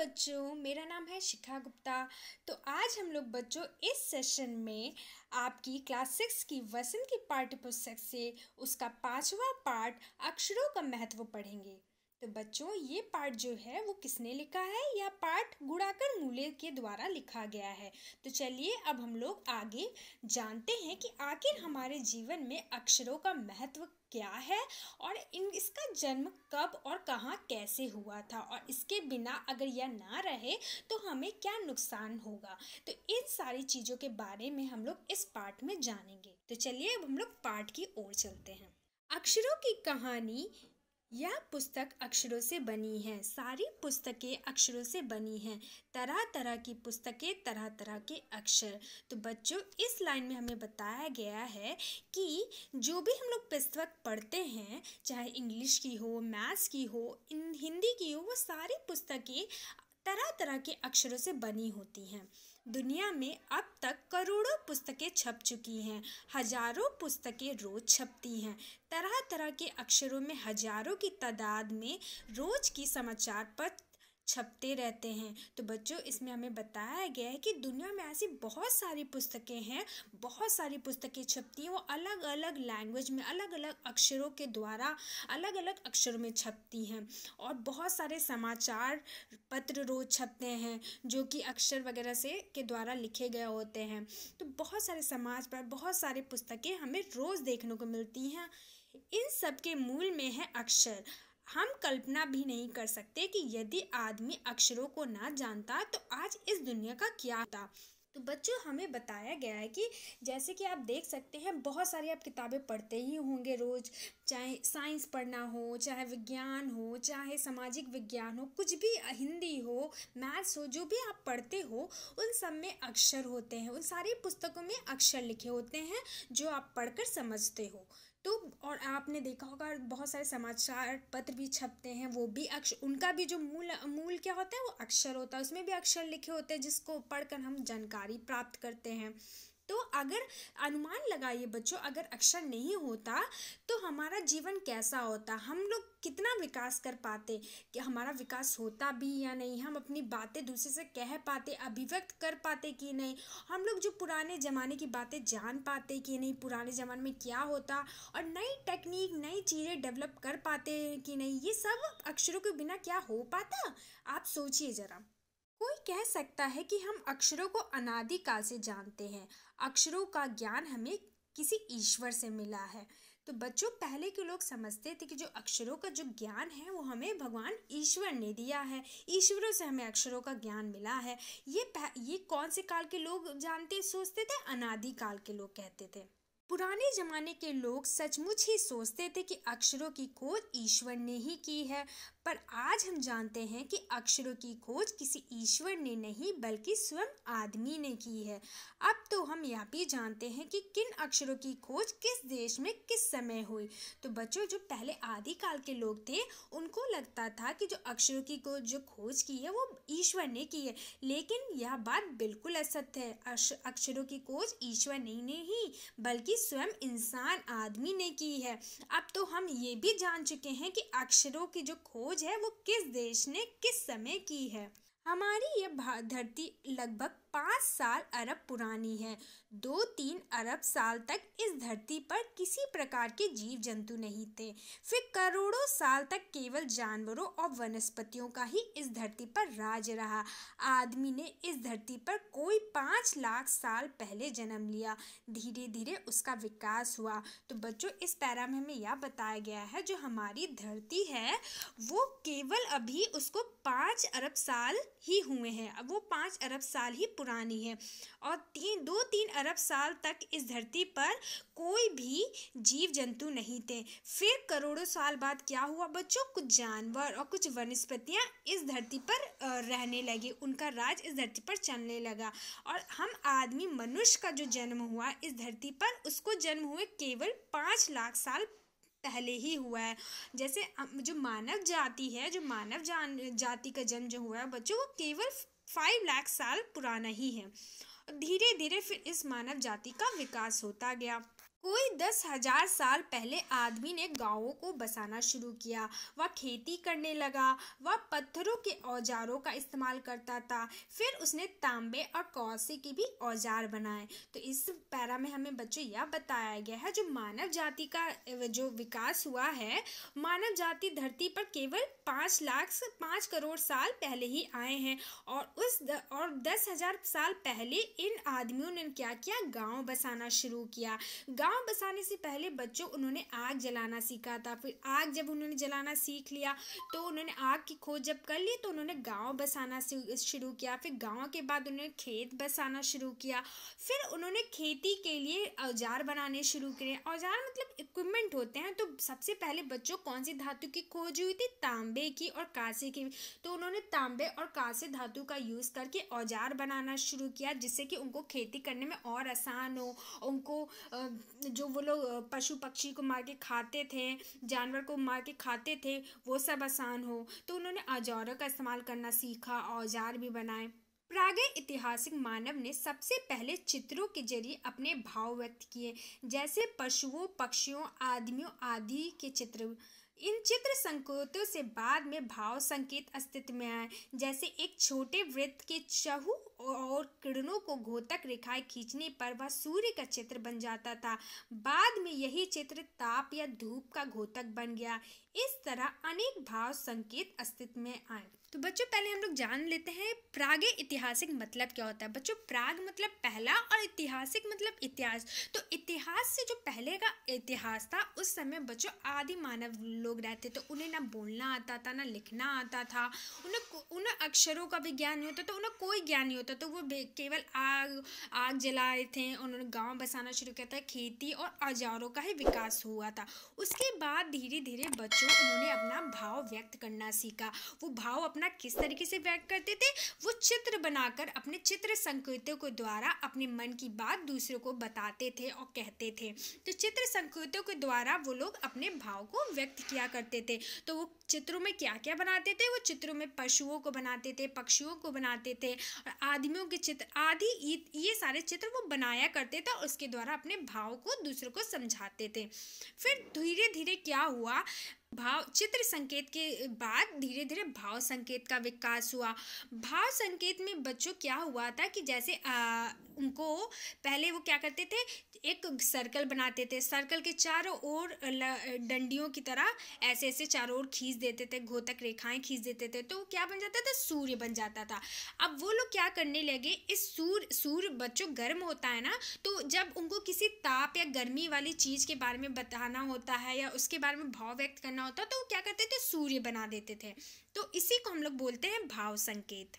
बच्चों मेरा नाम है शिखा गुप्ता तो आज हम लोग बच्चों इस सेशन में आपकी क्लास सिक्स की वसन की पाठ्य पुस्तक से उसका पांचवा पार्ट अक्षरों का महत्व पढ़ेंगे तो बच्चों ये पार्ट जो है वो किसने लिखा है यह पार्ट गुड़ाकर मूले के द्वारा लिखा गया है तो चलिए अब हम लोग आगे जानते हैं कि आखिर हमारे जीवन में अक्षरों का महत्व क्या है और इन इसका जन्म कब और कहाँ कैसे हुआ था और इसके बिना अगर यह ना रहे तो हमें क्या नुकसान होगा तो इन सारी चीज़ों के बारे में हम लोग इस पार्ट में जानेंगे तो चलिए अब हम लोग पार्ट की ओर चलते हैं अक्षरों की कहानी यह पुस्तक अक्षरों से बनी है सारी पुस्तकें अक्षरों से बनी हैं तरह तरह की पुस्तकें तरह तरह के अक्षर तो बच्चों इस लाइन में हमें बताया गया है कि जो भी हम लोग पुस्तक पढ़ते हैं चाहे इंग्लिश की हो मैथ्स की हो हिंदी की हो वो सारी पुस्तकें तरह तरह के अक्षरों से बनी होती हैं दुनिया में अब तक करोड़ों पुस्तकें छप चुकी हैं हजारों पुस्तकें रोज़ छपती हैं तरह तरह के अक्षरों में हजारों की तादाद में रोज़ की समाचार पत्र छपते रहते हैं तो बच्चों इसमें हमें बताया गया है कि दुनिया में ऐसी बहुत सारी पुस्तकें हैं बहुत सारी पुस्तकें छपती हैं वो अलग अलग लैंग्वेज में अलग अलग अक्षरों के द्वारा अलग अलग अक्षरों में छपती हैं और बहुत सारे समाचार पत्र रोज़ छपते हैं जो कि अक्षर वगैरह से के द्वारा लिखे गए होते हैं तो बहुत सारे समाज पर बहुत सारी पुस्तकें हमें रोज़ देखने को मिलती हैं इन सब के मूल में है अक्षर हम कल्पना भी नहीं कर सकते कि यदि आदमी अक्षरों को ना जानता तो आज इस दुनिया का क्या होता तो बच्चों हमें बताया गया है कि जैसे कि आप देख सकते हैं बहुत सारी आप किताबें पढ़ते ही होंगे रोज़ चाहे साइंस पढ़ना हो चाहे विज्ञान हो चाहे सामाजिक विज्ञान हो कुछ भी हिंदी हो मैथ्स हो जो भी आप पढ़ते हो उन सब में अक्षर होते हैं उन सारी पुस्तकों में अक्षर लिखे होते हैं जो आप पढ़कर समझते हो तो और आपने देखा होगा बहुत सारे समाचार पत्र भी छपते हैं वो भी अक्षर उनका भी जो मूल मूल क्या होता है वो अक्षर होता है उसमें भी अक्षर लिखे होते हैं जिसको पढ़कर हम जानकारी प्राप्त करते हैं तो अगर अनुमान लगाइए बच्चों अगर अक्षर नहीं होता तो हमारा जीवन कैसा होता हम लोग कितना विकास कर पाते कि हमारा विकास होता भी या नहीं हम अपनी बातें दूसरे से कह पाते अभिव्यक्त कर पाते कि नहीं हम लोग जो पुराने ज़माने की बातें जान पाते कि नहीं पुराने ज़माने में क्या होता और नई टेक्निक नई चीज़ें डेवलप कर पाते कि नहीं ये सब अक्षरों के बिना क्या हो पाता आप सोचिए ज़रा कोई कह सकता है कि हम अक्षरों को अनादि काल से जानते हैं अक्षरों का ज्ञान हमें किसी ईश्वर से मिला है तो बच्चों पहले के लोग समझते थे कि जो अक्षरों का जो ज्ञान है वो हमें भगवान ईश्वर ने दिया है ईश्वरों से हमें अक्षरों का ज्ञान मिला है ये ये कौन से काल के लोग जानते सोचते थे अनादि काल के लोग कहते थे पुराने ज़माने के लोग सचमुच ही सोचते थे कि अक्षरों की खोज ईश्वर ने ही की है पर आज हम जानते हैं कि अक्षरों की खोज किसी ईश्वर ने नहीं बल्कि स्वयं आदमी ने की है अब तो हम यह भी जानते हैं कि किन अक्षरों की खोज किस देश में किस समय हुई तो बच्चों जो पहले आदिकाल के लोग थे उनको लगता था कि जो अक्षरों की खोज जो खोज की है वो ईश्वर ने की है लेकिन यह बात बिल्कुल असत्य है अक्षरों की खोज ईश्वर ने नहीं बल्कि स्वयं इंसान आदमी ने की है अब तो हम ये भी जान चुके हैं कि अक्षरों की जो खोज है वो किस देश ने किस समय की है हमारी यह धरती लगभग पाँच साल अरब पुरानी है दो तीन अरब साल तक इस धरती पर किसी प्रकार के जीव जंतु नहीं थे फिर करोड़ों साल तक केवल जानवरों और वनस्पतियों का ही इस धरती पर राज रहा आदमी ने इस धरती पर कोई पाँच लाख साल पहले जन्म लिया धीरे धीरे उसका विकास हुआ तो बच्चों इस पैरा में हमें यह बताया गया है जो हमारी धरती है वो केवल अभी उसको पाँच अरब साल ही हुए हैं अब वो पाँच अरब साल ही पुरानी है और तीन दो तीन अरब साल तक इस धरती पर कोई भी जीव जंतु नहीं थे फिर करोड़ों साल बाद क्या हुआ बच्चों कुछ जानवर और कुछ वनस्पतियाँ इस धरती पर रहने लगी उनका राज इस धरती पर चलने लगा और हम आदमी मनुष्य का जो जन्म हुआ इस धरती पर उसको जन्म हुए केवल पाँच लाख साल पहले ही हुआ है जैसे जो मानव जाति है जो मानव जान जाति का जन्म जो हुआ है बच्चों वो केवल फाइव लाख साल पुराना ही है धीरे धीरे फिर इस मानव जाति का विकास होता गया कोई दस हजार साल पहले आदमी ने गांवों को बसाना शुरू किया वह खेती करने लगा वह पत्थरों के औजारों का इस्तेमाल करता था फिर उसने तांबे और कौसे के भी औजार बनाए तो इस पैरा में हमें बच्चों यह बताया गया है जो मानव जाति का जो विकास हुआ है मानव जाति धरती पर केवल पाँच लाख से पाँच करोड़ साल पहले ही आए हैं और उस द, और दस हजार साल पहले इन आदमियों ने क्या किया गाँव बसाना शुरू किया गाँव गांव बसाने से पहले बच्चों उन्होंने आग जलाना सीखा था फिर आग जब उन्होंने जलाना सीख लिया तो उन्होंने आग की खोज जब कर ली तो उन्होंने गाँव बसाना शुरू किया फिर गाँव के बाद उन्होंने खेत बसाना शुरू किया फिर उन्होंने खेती के लिए औजार बनाने शुरू किए औजार मतलब इक्विपमेंट होते हैं तो सबसे पहले बच्चों कौन सी धातु की खोज हुई थी तांबे की और कांसे की तो उन्होंने तांबे और कांसे धातु का यूज़ करके औजार बनाना शुरू किया जिससे कि उनको खेती करने में और आसान हो उनको आ, जो वो लोग पशु पक्षी को मार के खाते थे जानवर को मार के खाते थे वो सब आसान हो तो उन्होंने औजारों का इस्तेमाल करना सीखा औजार भी बनाए प्राग ऐतिहासिक मानव ने सबसे पहले चित्रों के जरिए अपने भाव व्यक्त किए जैसे पशुओं पक्षियों आदमियों आदि के चित्र इन चित्र संकेतों से बाद में भाव संकेत अस्तित्व में आए जैसे एक छोटे वृत्त के चहु और किरणों को घोतक रेखाएं खींचने पर वह सूर्य का चित्र बन जाता था बाद में यही चित्र ताप या धूप का घोतक बन गया इस तरह अनेक भाव संकेत अस्तित्व में आए तो बच्चों पहले हम लोग जान लेते हैं प्राग ऐतिहासिक मतलब क्या होता है बच्चों प्राग मतलब पहला और ऐतिहासिक मतलब इतिहास तो इतिहास से जो पहले का इतिहास था उस समय बच्चों आदि मानव लोग रहते तो उन्हें ना बोलना आता था ना लिखना आता था उन्हें उन्हें अक्षरों का भी ज्ञान नहीं होता तो उन्हें कोई ज्ञान नहीं होता तो वो केवल आग आग जलाए थे उन्होंने गाँव बसाना शुरू किया था खेती और औजारों का ही विकास हुआ था उसके बाद धीरे धीरे बच्चों उन्होंने अपना भाव व्यक्त करना सीखा वो भाव अपना भावना किस तरीके से व्यक्त करते थे वो चित्र बनाकर अपने चित्र संकेतों के द्वारा अपने मन की बात दूसरों को बताते थे और कहते थे तो चित्र संकेतों के द्वारा वो लोग अपने भाव को व्यक्त किया करते थे तो वो चित्रों में क्या क्या बनाते थे वो चित्रों में पशुओं को बनाते थे पक्षियों को बनाते थे और आदमियों के चित्र आदि ये सारे चित्र वो बनाया करते थे और उसके द्वारा अपने भाव को दूसरों को समझाते थे फिर धीरे धीरे क्या हुआ भाव चित्र संकेत के बाद धीरे धीरे भाव संकेत का विकास हुआ भाव संकेत में बच्चों क्या हुआ था कि जैसे आ, उनको पहले वो क्या करते थे एक सर्कल बनाते थे सर्कल के चारों ओर डंडियों की तरह ऐसे ऐसे चारों ओर खींच देते थे घोतक रेखाएं खींच देते थे तो क्या बन जाता था सूर्य बन जाता था अब वो लोग क्या करने लगे इस सूर्य सूर्य बच्चों गर्म होता है ना तो जब उनको किसी ताप या गर्मी वाली चीज़ के बारे में बताना होता है या उसके बारे में भाव व्यक्त करना होता तो वो क्या करते थे सूर्य बना देते थे तो इसी को हम लोग बोलते हैं भाव संकेत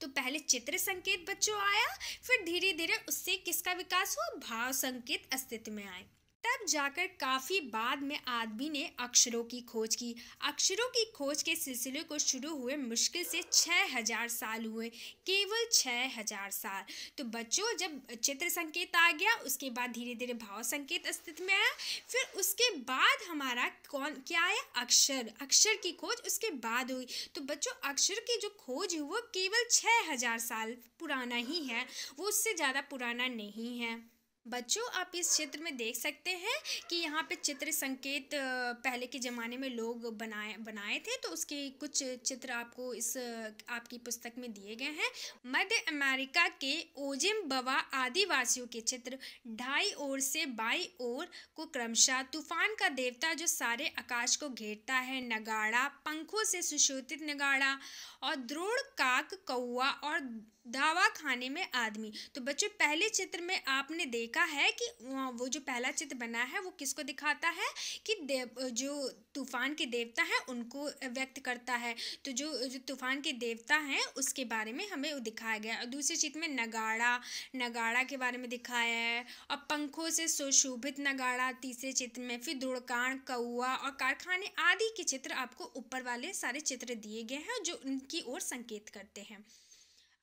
तो पहले चित्र संकेत बच्चों आया फिर धीरे धीरे उससे किसका विकास हुआ भाव संकेत अस्तित्व में आए तब जाकर काफ़ी बाद में आदमी ने अक्षरों की खोज की अक्षरों की खोज के सिलसिले को शुरू हुए मुश्किल से छः हज़ार साल हुए केवल छः हज़ार साल तो बच्चों जब चित्र संकेत आ गया उसके बाद धीरे धीरे भाव संकेत अस्तित्व में आया फिर उसके बाद हमारा कौन क्या आया अक्षर अक्षर की खोज उसके बाद हुई तो बच्चों अक्षर की जो खोज हुई वो केवल छः हज़ार साल पुराना ही है वो उससे ज़्यादा पुराना नहीं है बच्चों आप इस चित्र में देख सकते हैं कि यहाँ पे चित्र संकेत पहले के ज़माने में लोग बनाए बनाए थे तो उसके कुछ चित्र आपको इस आपकी पुस्तक में दिए गए हैं मध्य अमेरिका के ओजिम बवा आदिवासियों के चित्र ढाई ओर से बाई ओर को क्रमशः तूफान का देवता जो सारे आकाश को घेरता है नगाड़ा पंखों से सुशोधित नगाड़ा और द्रोड़ काक कौआ और दावा खाने में आदमी तो बच्चों पहले चित्र में आपने देखा है कि वो जो पहला चित्र बना है वो किसको दिखाता है कि देव जो तूफान के देवता हैं उनको व्यक्त करता है तो जो जो तूफान के देवता हैं उसके बारे में हमें दिखाया गया और दूसरे चित्र में नगाड़ा नगाड़ा के बारे में दिखाया है और पंखों से सुशोभित नगाड़ा तीसरे चित्र में फिर दुड़कान कौआ और कारखाने आदि के चित्र आपको ऊपर वाले सारे चित्र दिए गए हैं जो उनकी ओर संकेत करते हैं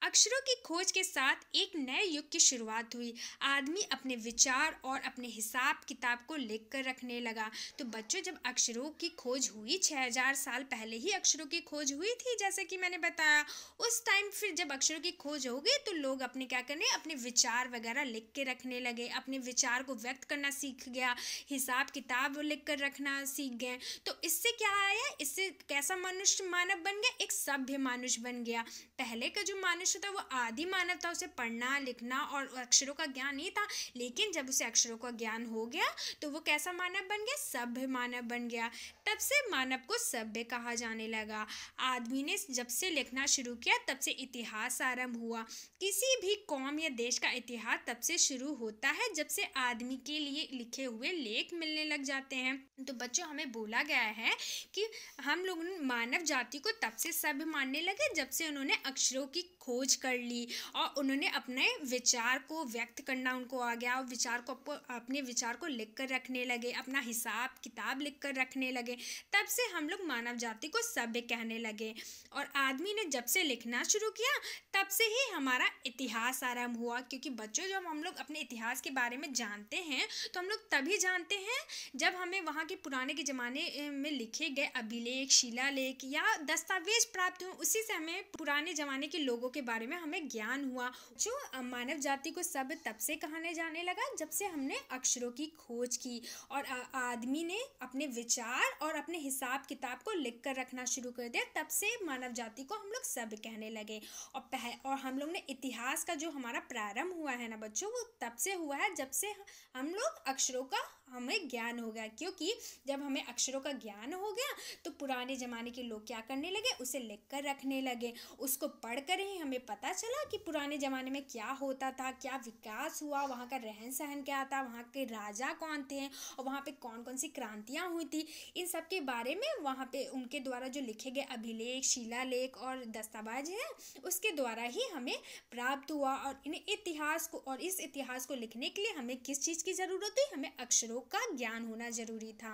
अक्षरों की खोज के साथ एक नए युग की शुरुआत हुई आदमी अपने विचार और अपने हिसाब किताब को लिख कर रखने लगा तो बच्चों जब अक्षरों की खोज हुई छः हजार साल पहले ही अक्षरों की खोज हुई थी जैसे कि मैंने बताया उस टाइम फिर जब अक्षरों की खोज हो गई तो लोग अपने क्या करने अपने विचार वगैरह लिख के रखने लगे अपने विचार को व्यक्त करना सीख गया हिसाब किताब लिख कर रखना सीख गए तो इससे क्या आया इससे कैसा मनुष्य मानव बन गया एक सभ्य मानुष बन गया पहले का जो मानुष मनुष्य था वो आदि मानव था उसे पढ़ना लिखना और अक्षरों का ज्ञान नहीं था लेकिन जब उसे अक्षरों का ज्ञान हो गया तो वो कैसा मानव बन गया सभ्य मानव बन गया तब से मानव को सभ्य कहा जाने लगा आदमी ने जब से लिखना शुरू किया तब से इतिहास आरंभ हुआ किसी भी कौम या देश का इतिहास तब से शुरू होता है जब से आदमी के लिए लिखे हुए लेख मिलने लग जाते हैं तो बच्चों हमें बोला गया है कि हम लोग मानव जाति को तब से सभ्य मानने लगे जब से उन्होंने अक्षरों की खोज कर ली और उन्होंने अपने विचार को व्यक्त करना उनको आ गया और विचार को अपने विचार को लिख कर रखने लगे अपना हिसाब किताब लिख कर रखने लगे तब से हम लोग मानव जाति को सभ्य कहने लगे और आदमी ने जब से लिखना शुरू किया तब से ही हमारा इतिहास आरम्भ हुआ क्योंकि बच्चों जब हम लोग अपने इतिहास के बारे में जानते हैं तो हम लोग तभी जानते हैं जब हमें वहाँ के पुराने के ज़माने में लिखे गए अभिलेख शिलालेख या दस्तावेज प्राप्त हुए उसी से हमें पुराने ज़माने के लोगों के बारे में हमें ज्ञान हुआ जो मानव जाति को सब तब से कहाने जाने लगा जब से हमने अक्षरों की खोज की और आदमी ने अपने विचार और अपने हिसाब किताब को लिख कर रखना शुरू कर दिया तब से मानव जाति को हम लोग सब कहने लगे और पह और हम लोग ने इतिहास का जो हमारा प्रारंभ हुआ है ना बच्चों वो तब से हुआ है जब से हम लोग अक्षरों का हमें ज्ञान हो गया क्योंकि जब हमें अक्षरों का ज्ञान हो गया तो पुराने ज़माने के लोग क्या करने लगे उसे लिख कर रखने लगे उसको पढ़ कर ही हमें पता चला कि पुराने ज़माने में क्या होता था क्या विकास हुआ वहाँ का रहन सहन क्या था वहाँ के राजा कौन थे और वहाँ पर कौन कौन सी क्रांतियाँ हुई थी इन सब के बारे में वहाँ पर उनके द्वारा जो लिखे गए अभिलेख शिलालेख और दस्तावेज हैं उसके द्वारा ही हमें प्राप्त हुआ और इन इतिहास को और इस इतिहास को लिखने के लिए हमें किस चीज़ की ज़रूरत हुई हमें अक्षरों चीज़ों का ज्ञान होना जरूरी था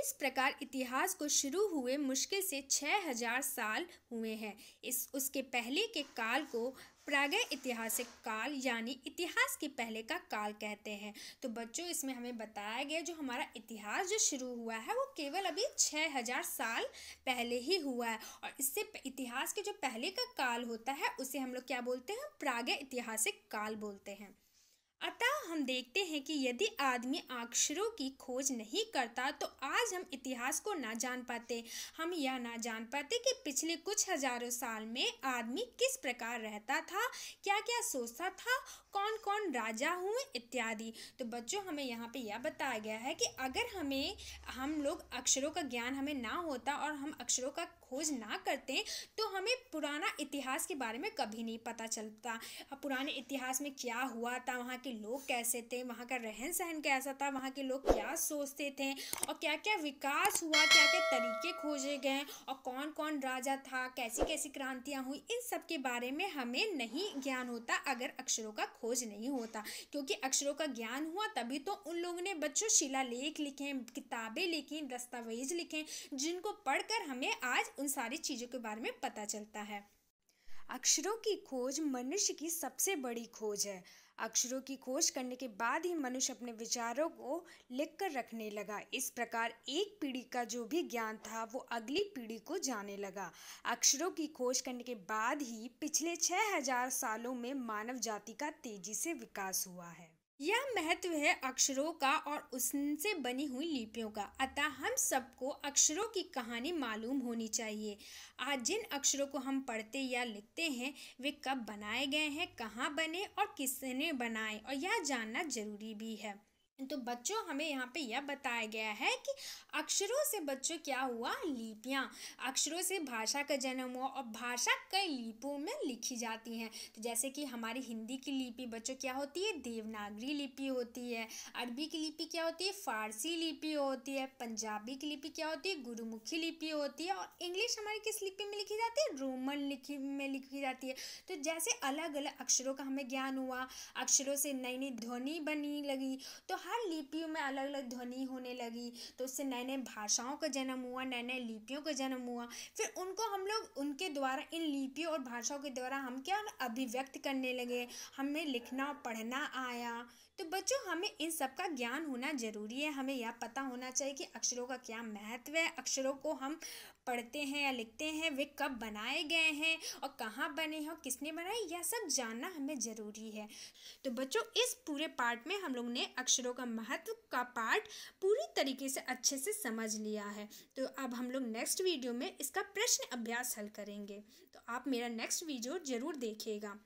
इस प्रकार इतिहास को शुरू हुए मुश्किल से 6000 साल हुए हैं इस उसके पहले के काल को प्रागय ऐतिहासिक काल यानी इतिहास के पहले का काल कहते हैं तो बच्चों इसमें हमें बताया गया जो हमारा इतिहास जो शुरू हुआ है वो केवल अभी 6000 साल पहले ही हुआ है और इससे इतिहास के जो पहले का काल होता है उसे हम लोग क्या बोलते हैं प्रागय ऐतिहासिक काल बोलते हैं अतः हम देखते हैं कि यदि आदमी अक्षरों की खोज नहीं करता तो आज हम इतिहास को ना जान पाते हम यह ना जान पाते कि पिछले कुछ हजारों साल में आदमी किस प्रकार रहता था क्या क्या सोचता था कौन कौन राजा हुए इत्यादि तो बच्चों हमें यहाँ पे यह बताया गया है कि अगर हमें हम लोग अक्षरों का ज्ञान हमें ना होता और हम अक्षरों का खोज ना करते तो हमें पुराना इतिहास के बारे में कभी नहीं पता चलता पुराने इतिहास में क्या हुआ था वहाँ के लोग कैसे थे वहाँ का रहन सहन कैसा था वहाँ के लोग क्या सोचते थे और क्या क्या विकास हुआ क्या क्या तरीके खोजे गए और कौन कौन राजा था कैसी कैसी क्रांतियाँ हुई इन सब के बारे में हमें नहीं ज्ञान होता अगर अक्षरों का खोज नहीं होता क्योंकि अक्षरों का ज्ञान हुआ तभी तो उन लोगों ने बच्चों शिलालेख लिखे किताबें लिखी दस्तावेज लिखे जिनको पढ़कर हमें आज उन सारी चीज़ों के बारे में पता चलता है अक्षरों की खोज मनुष्य की सबसे बड़ी खोज है अक्षरों की खोज करने के बाद ही मनुष्य अपने विचारों को लिख कर रखने लगा इस प्रकार एक पीढ़ी का जो भी ज्ञान था वो अगली पीढ़ी को जाने लगा अक्षरों की खोज करने के बाद ही पिछले हजार सालों में मानव जाति का तेजी से विकास हुआ है यह महत्व है अक्षरों का और उससे बनी हुई लिपियों का अतः हम सबको अक्षरों की कहानी मालूम होनी चाहिए आज जिन अक्षरों को हम पढ़ते या लिखते हैं वे कब बनाए गए हैं कहाँ बने और किसने बनाए और यह जानना जरूरी भी है तो बच्चों हमें यहाँ पे यह बताया गया है कि अक्षरों से बच्चों क्या हुआ लिपियाँ अक्षरों से भाषा का जन्म हुआ और भाषा कई लिपियों में लिखी जाती हैं तो जैसे कि हमारी हिंदी की लिपि बच्चों क्या होती है देवनागरी लिपि होती है अरबी की लिपि क्या होती है फारसी लिपि होती है पंजाबी की लिपि क्या होती है गुरुमुखी लिपि होती है और इंग्लिश हमारी किस लिपि में लिखी जाती है रोमन लिपि में लिखी जाती है तो जैसे अलग अलग अक्षरों का हमें ज्ञान हुआ अक्षरों से नई नई ध्वनि बनी लगी तो हर लिपियों में अलग अलग ध्वनि होने लगी तो उससे नए नए भाषाओं का जन्म हुआ नए नए लिपियों का जन्म हुआ फिर उनको हम लोग उनके द्वारा इन लिपियों और भाषाओं के द्वारा हम क्या अभिव्यक्त करने लगे हमें लिखना पढ़ना आया तो बच्चों हमें इन सब का ज्ञान होना ज़रूरी है हमें यह पता होना चाहिए कि अक्षरों का क्या महत्व है अक्षरों को हम पढ़ते हैं या लिखते हैं वे कब बनाए गए हैं और कहाँ बने हैं और किसने बनाए यह सब जानना हमें ज़रूरी है तो बच्चों इस पूरे पार्ट में हम लोग ने अक्षरों का महत्व का पार्ट पूरी तरीके से अच्छे से समझ लिया है तो अब हम लोग नेक्स्ट वीडियो में इसका प्रश्न अभ्यास हल करेंगे तो आप मेरा नेक्स्ट वीडियो ज़रूर देखिएगा